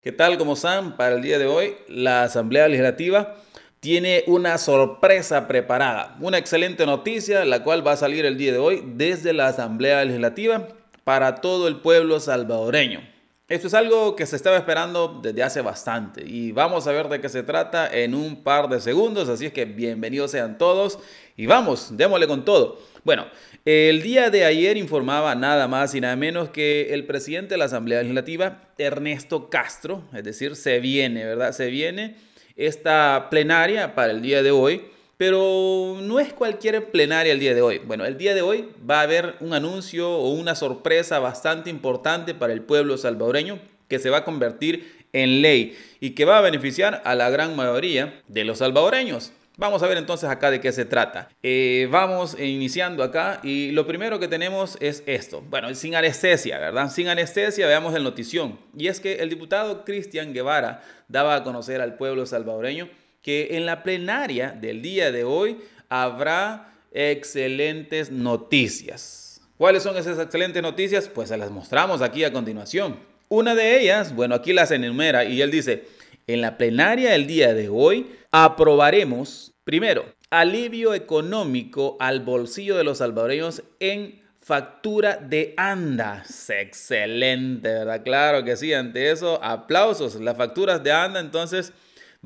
¿Qué tal? ¿Cómo están? Para el día de hoy, la Asamblea Legislativa tiene una sorpresa preparada, una excelente noticia, la cual va a salir el día de hoy desde la Asamblea Legislativa para todo el pueblo salvadoreño. Esto es algo que se estaba esperando desde hace bastante y vamos a ver de qué se trata en un par de segundos, así es que bienvenidos sean todos y vamos, démosle con todo. Bueno, el día de ayer informaba nada más y nada menos que el presidente de la Asamblea Legislativa, Ernesto Castro, es decir, se viene, ¿verdad? Se viene esta plenaria para el día de hoy pero no es cualquier plenaria el día de hoy. Bueno, el día de hoy va a haber un anuncio o una sorpresa bastante importante para el pueblo salvadoreño que se va a convertir en ley y que va a beneficiar a la gran mayoría de los salvadoreños. Vamos a ver entonces acá de qué se trata. Eh, vamos iniciando acá y lo primero que tenemos es esto. Bueno, sin anestesia, ¿verdad? Sin anestesia veamos el notición. Y es que el diputado Cristian Guevara daba a conocer al pueblo salvadoreño que en la plenaria del día de hoy habrá excelentes noticias. ¿Cuáles son esas excelentes noticias? Pues se las mostramos aquí a continuación. Una de ellas, bueno, aquí las enumera y él dice, en la plenaria del día de hoy aprobaremos, primero, alivio económico al bolsillo de los salvadoreños en factura de andas. Excelente, ¿verdad? Claro que sí, ante eso, aplausos. Las facturas de anda, entonces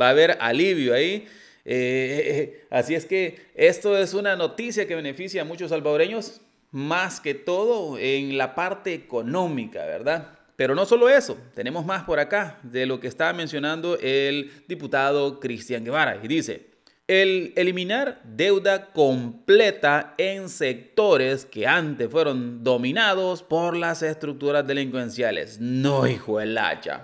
va a haber alivio ahí. Eh, eh, eh, así es que esto es una noticia que beneficia a muchos salvadoreños, más que todo en la parte económica, ¿verdad? Pero no solo eso, tenemos más por acá de lo que estaba mencionando el diputado Cristian Guevara y dice, el eliminar deuda completa en sectores que antes fueron dominados por las estructuras delincuenciales. No, hijo la hacha.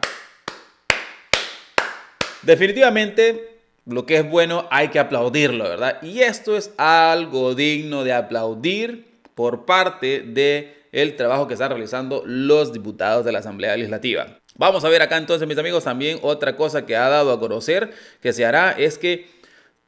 Definitivamente, lo que es bueno hay que aplaudirlo, ¿verdad? Y esto es algo digno de aplaudir por parte de el trabajo que están realizando los diputados de la Asamblea Legislativa. Vamos a ver acá entonces, mis amigos, también otra cosa que ha dado a conocer que se hará es que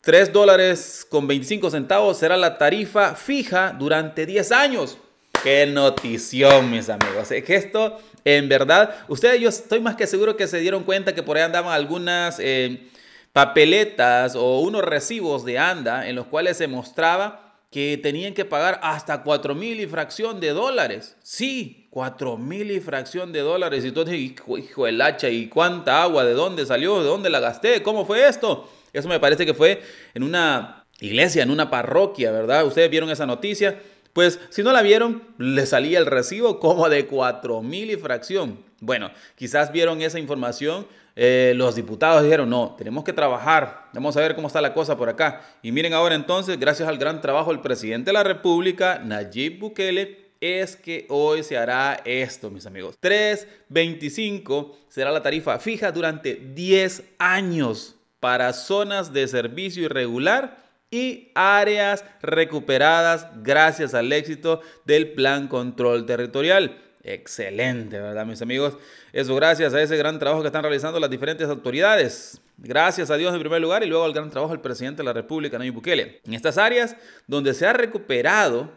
3 dólares con 25 centavos será la tarifa fija durante 10 años. Qué notición, mis amigos. Es que esto, en verdad, ustedes yo estoy más que seguro que se dieron cuenta que por ahí andaban algunas eh, papeletas o unos recibos de ANDA en los cuales se mostraba que tenían que pagar hasta 4 mil y fracción de dólares. Sí, 4 mil y fracción de dólares. Y entonces hijo el hacha, ¿y cuánta agua? ¿De dónde salió? ¿De dónde la gasté? ¿Cómo fue esto? Eso me parece que fue en una iglesia, en una parroquia, ¿verdad? Ustedes vieron esa noticia. Pues si no la vieron, le salía el recibo como de 4 mil y fracción. Bueno, quizás vieron esa información, eh, los diputados dijeron, no, tenemos que trabajar, vamos a ver cómo está la cosa por acá. Y miren ahora entonces, gracias al gran trabajo del presidente de la República, Nayib Bukele, es que hoy se hará esto, mis amigos. 3.25 será la tarifa fija durante 10 años para zonas de servicio irregular y áreas recuperadas gracias al éxito del plan control territorial. Excelente, ¿verdad, mis amigos? Eso gracias a ese gran trabajo que están realizando las diferentes autoridades. Gracias a Dios en primer lugar y luego al gran trabajo del presidente de la República, Nayib Bukele. En estas áreas donde se han recuperado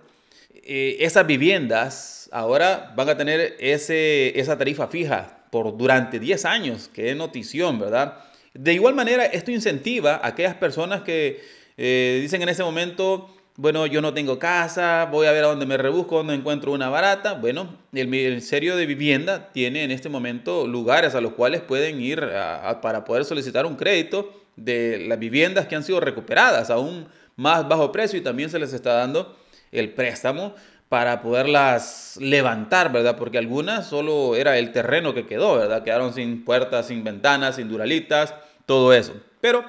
eh, esas viviendas, ahora van a tener ese, esa tarifa fija por durante 10 años, Qué notición, ¿verdad? De igual manera, esto incentiva a aquellas personas que eh, dicen en este momento, bueno, yo no tengo casa, voy a ver a dónde me rebusco, dónde encuentro una barata. Bueno, el Ministerio de Vivienda tiene en este momento lugares a los cuales pueden ir para poder solicitar un crédito de las viviendas que han sido recuperadas a un más bajo precio y también se les está dando el préstamo para poderlas levantar, ¿verdad? Porque algunas solo era el terreno que quedó, ¿verdad? Quedaron sin puertas, sin ventanas, sin duralitas, todo eso. Pero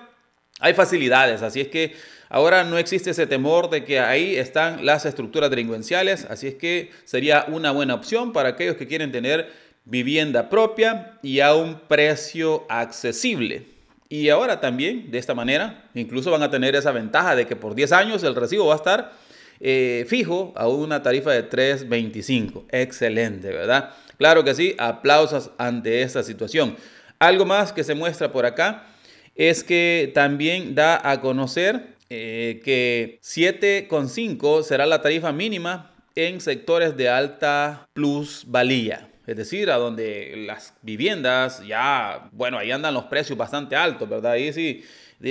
hay facilidades, así es que ahora no existe ese temor de que ahí están las estructuras delincuenciales, así es que sería una buena opción para aquellos que quieren tener vivienda propia y a un precio accesible. Y ahora también, de esta manera, incluso van a tener esa ventaja de que por 10 años el recibo va a estar eh, fijo a una tarifa de 3.25. Excelente, ¿verdad? Claro que sí, aplausos ante esta situación. Algo más que se muestra por acá es que también da a conocer eh, que 7,5 será la tarifa mínima en sectores de alta plusvalía. Es decir, a donde las viviendas ya, bueno, ahí andan los precios bastante altos, ¿verdad? Ahí sí,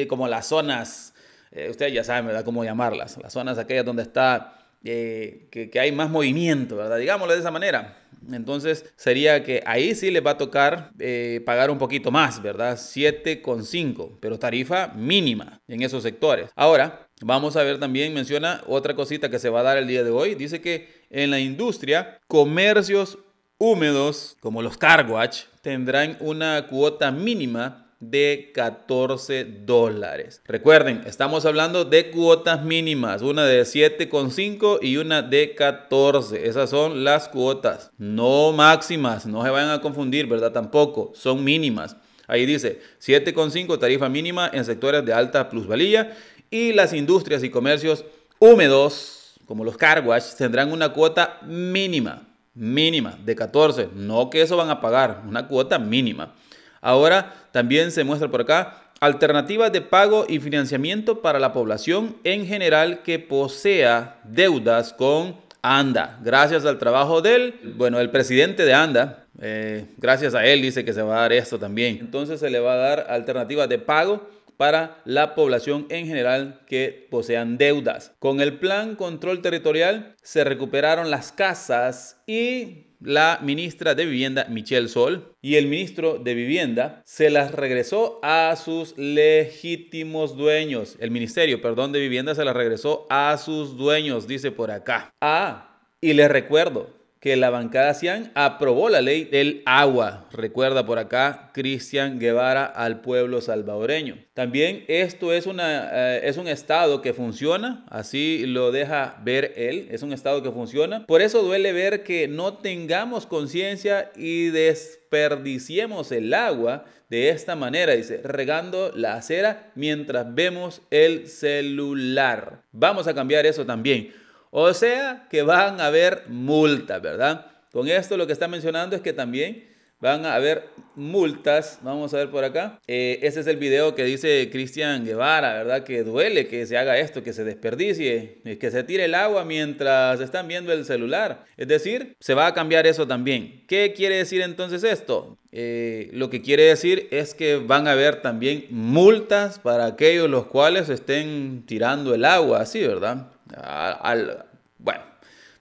como las zonas, eh, ustedes ya saben, ¿verdad? Cómo llamarlas. Las zonas aquellas donde está eh, que, hay más movimiento, ¿verdad? Digámoslo de esa manera. Entonces sería que ahí sí les va a tocar eh, pagar un poquito más, ¿verdad? 7,5, pero tarifa mínima en esos sectores. Ahora, Vamos a ver también, menciona otra cosita que se va a dar el día de hoy. Dice que en la industria, comercios húmedos como los CarWatch tendrán una cuota mínima de 14 dólares. Recuerden, estamos hablando de cuotas mínimas, una de 7,5 y una de 14. Esas son las cuotas, no máximas, no se vayan a confundir, ¿verdad? Tampoco, son mínimas. Ahí dice 7,5 tarifa mínima en sectores de alta plusvalía y las industrias y comercios húmedos, como los car tendrán una cuota mínima, mínima de 14, no que eso van a pagar, una cuota mínima. Ahora también se muestra por acá alternativas de pago y financiamiento para la población en general que posea deudas con ANDA. Gracias al trabajo del, bueno, el presidente de ANDA, eh, gracias a él dice que se va a dar esto también. Entonces se le va a dar alternativas de pago para la población en general que posean deudas. Con el plan control territorial se recuperaron las casas y la ministra de Vivienda, Michelle Sol, y el ministro de Vivienda se las regresó a sus legítimos dueños. El ministerio, perdón, de Vivienda se las regresó a sus dueños, dice por acá. Ah, y les recuerdo, que la bancada CIAN aprobó la ley del agua. Recuerda por acá Cristian Guevara al pueblo salvadoreño. También esto es, una, eh, es un estado que funciona, así lo deja ver él, es un estado que funciona. Por eso duele ver que no tengamos conciencia y desperdiciemos el agua de esta manera, dice, regando la acera mientras vemos el celular. Vamos a cambiar eso también. O sea que van a haber multas, ¿verdad? Con esto lo que está mencionando es que también van a haber multas. Vamos a ver por acá. Eh, ese es el video que dice Cristian Guevara, ¿verdad? Que duele que se haga esto, que se desperdicie, eh, que se tire el agua mientras están viendo el celular. Es decir, se va a cambiar eso también. ¿Qué quiere decir entonces esto? Eh, lo que quiere decir es que van a haber también multas para aquellos los cuales estén tirando el agua, así, ¿verdad? bueno,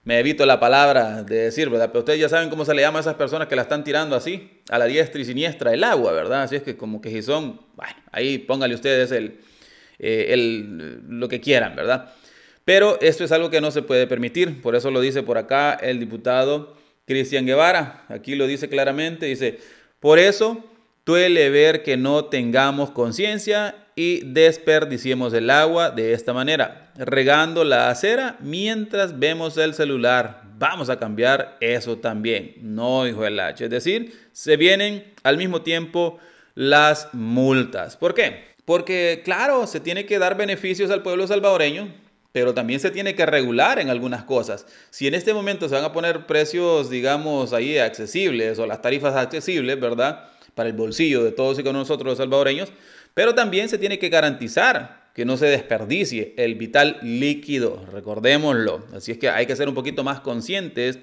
me evito la palabra de decir, ¿verdad? Pero ustedes ya saben cómo se le llama a esas personas que la están tirando así, a la diestra y siniestra, el agua, ¿verdad? Así es que como que si son, bueno, ahí pónganle ustedes el, eh, el, lo que quieran, ¿verdad? Pero esto es algo que no se puede permitir, por eso lo dice por acá el diputado Cristian Guevara, aquí lo dice claramente, dice, por eso duele ver que no tengamos conciencia y desperdiciemos el agua de esta manera, regando la acera mientras vemos el celular. Vamos a cambiar eso también. No, hijo del H. Es decir, se vienen al mismo tiempo las multas. ¿Por qué? Porque, claro, se tiene que dar beneficios al pueblo salvadoreño, pero también se tiene que regular en algunas cosas. Si en este momento se van a poner precios, digamos, ahí accesibles o las tarifas accesibles, ¿verdad? Para el bolsillo de todos y con nosotros los salvadoreños, pero también se tiene que garantizar que no se desperdicie el vital líquido, recordémoslo. Así es que hay que ser un poquito más conscientes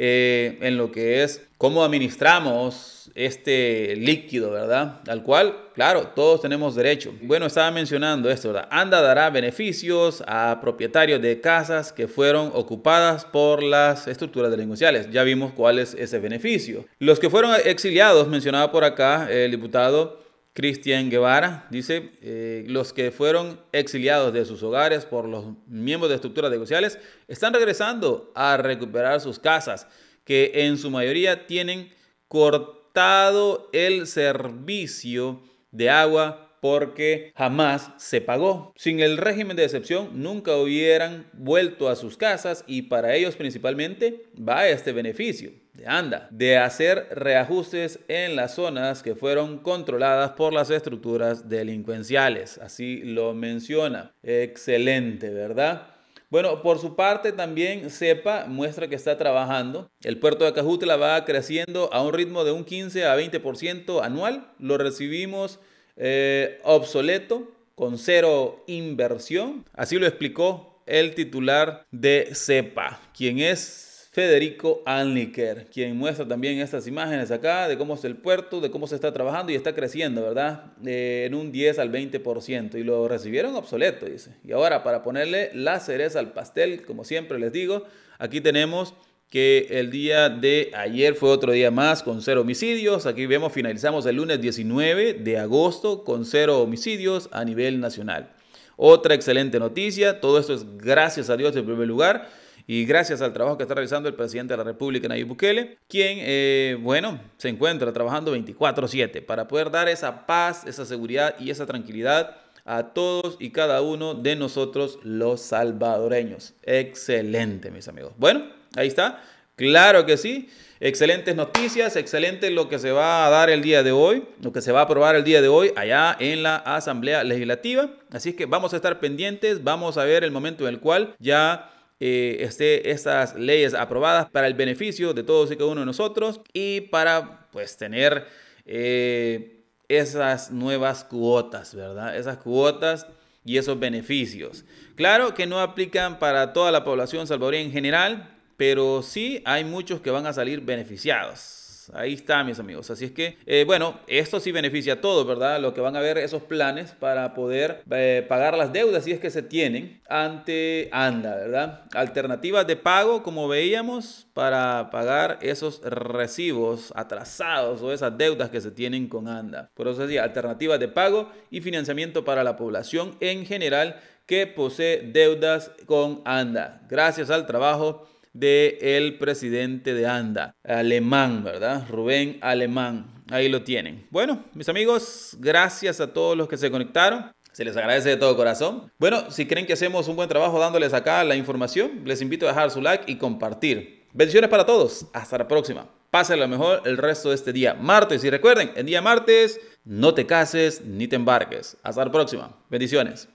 eh, en lo que es cómo administramos este líquido, ¿verdad? Al cual, claro, todos tenemos derecho. Bueno, estaba mencionando esto, ¿verdad? ANDA dará beneficios a propietarios de casas que fueron ocupadas por las estructuras delincuenciales. Ya vimos cuál es ese beneficio. Los que fueron exiliados, mencionaba por acá el diputado, Cristian Guevara dice, eh, los que fueron exiliados de sus hogares por los miembros de estructuras negociales están regresando a recuperar sus casas, que en su mayoría tienen cortado el servicio de agua porque jamás se pagó. Sin el régimen de excepción nunca hubieran vuelto a sus casas y para ellos principalmente va este beneficio de ANDA de hacer reajustes en las zonas que fueron controladas por las estructuras delincuenciales. Así lo menciona. Excelente, ¿verdad? Bueno, por su parte también sepa muestra que está trabajando. El puerto de Cajutla va creciendo a un ritmo de un 15 a 20% anual. Lo recibimos eh, obsoleto, con cero inversión. Así lo explicó el titular de sepa quien es Federico Alniker, quien muestra también estas imágenes acá de cómo es el puerto, de cómo se está trabajando y está creciendo, ¿verdad? Eh, en un 10 al 20%. Y lo recibieron obsoleto, dice. Y ahora, para ponerle la cereza al pastel, como siempre les digo, aquí tenemos que el día de ayer fue otro día más con cero homicidios. Aquí vemos, finalizamos el lunes 19 de agosto con cero homicidios a nivel nacional. Otra excelente noticia, todo esto es gracias a Dios en primer lugar y gracias al trabajo que está realizando el presidente de la República, Nayib Bukele, quien, eh, bueno, se encuentra trabajando 24/7 para poder dar esa paz, esa seguridad y esa tranquilidad a todos y cada uno de nosotros los salvadoreños. Excelente, mis amigos. Bueno, ahí está. Claro que sí. Excelentes noticias, excelente lo que se va a dar el día de hoy, lo que se va a aprobar el día de hoy allá en la Asamblea Legislativa. Así es que vamos a estar pendientes, vamos a ver el momento en el cual ya esté estas leyes aprobadas para el beneficio de todos y cada uno de nosotros y para pues tener eh, esas nuevas cuotas, ¿verdad? Esas cuotas y esos beneficios. Claro que no aplican para toda la población salvadoreña en general, pero sí hay muchos que van a salir beneficiados. Ahí está, mis amigos. Así es que, eh, bueno, esto sí beneficia a todos, ¿verdad? Lo que van a ver esos planes para poder eh, pagar las deudas, si es que se tienen, ante ANDA, ¿verdad? Alternativas de pago, como veíamos, para pagar esos recibos atrasados o esas deudas que se tienen con ANDA. Por eso decía, alternativas de pago y financiamiento para la población en general que posee deudas con ANDA. Gracias al trabajo del el presidente de ANDA, Alemán, ¿verdad? Rubén Alemán. Ahí lo tienen. Bueno, mis amigos, gracias a todos los que se conectaron. Se les agradece de todo corazón. Bueno, si creen que hacemos un buen trabajo dándoles acá la información, les invito a dejar su like y compartir. Bendiciones para todos. Hasta la próxima. Pásenlo mejor el resto de este día martes. Y recuerden, en día martes no te cases ni te embarques. Hasta la próxima. Bendiciones.